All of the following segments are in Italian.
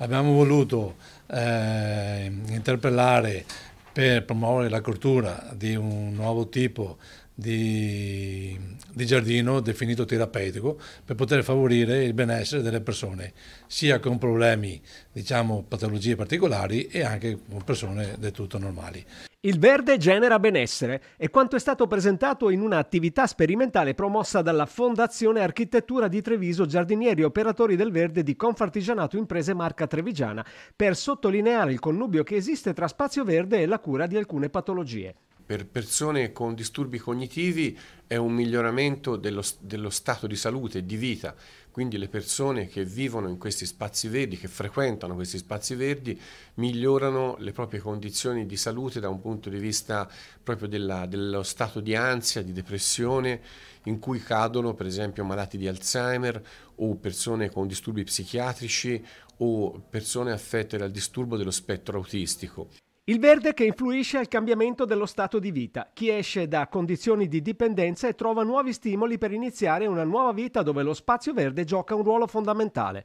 abbiamo voluto eh, interpellare per promuovere la cultura di un nuovo tipo di, di, giardino definito terapeutico per poter favorire il benessere delle persone, sia con problemi, diciamo, patologie particolari e anche con persone del tutto normali. Il verde genera benessere è quanto è stato presentato in un'attività sperimentale promossa dalla Fondazione Architettura di Treviso Giardinieri Operatori del Verde di Confartigianato Imprese Marca Trevigiana per sottolineare il connubio che esiste tra spazio verde e la cura di alcune patologie per persone con disturbi cognitivi è un miglioramento dello, dello stato di salute e di vita, quindi le persone che vivono in questi spazi verdi, che frequentano questi spazi verdi, migliorano le proprie condizioni di salute da un punto di vista proprio della, dello stato di ansia, di depressione, in cui cadono per esempio malati di Alzheimer o persone con disturbi psichiatrici o persone affette dal disturbo dello spettro autistico. Il verde che influisce al cambiamento dello stato di vita. Chi esce da condizioni di dipendenza e trova nuovi stimoli per iniziare una nuova vita dove lo spazio verde gioca un ruolo fondamentale.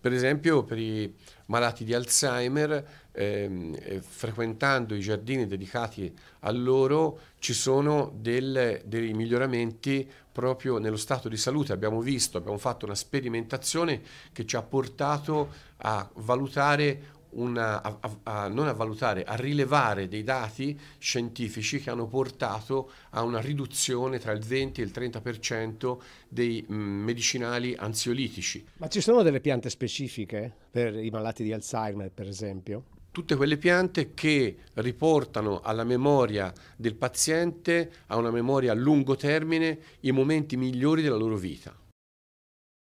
Per esempio per i malati di Alzheimer, eh, frequentando i giardini dedicati a loro ci sono del, dei miglioramenti proprio nello stato di salute. Abbiamo visto, abbiamo fatto una sperimentazione che ci ha portato a valutare una, a, a, non a valutare, a rilevare dei dati scientifici che hanno portato a una riduzione tra il 20 e il 30% dei mh, mm, medicinali ansiolitici. Ma ci sono delle piante specifiche per i malati di Alzheimer, per esempio? tutte quelle piante che riportano alla memoria del paziente, a una memoria a lungo termine, i momenti migliori della loro vita.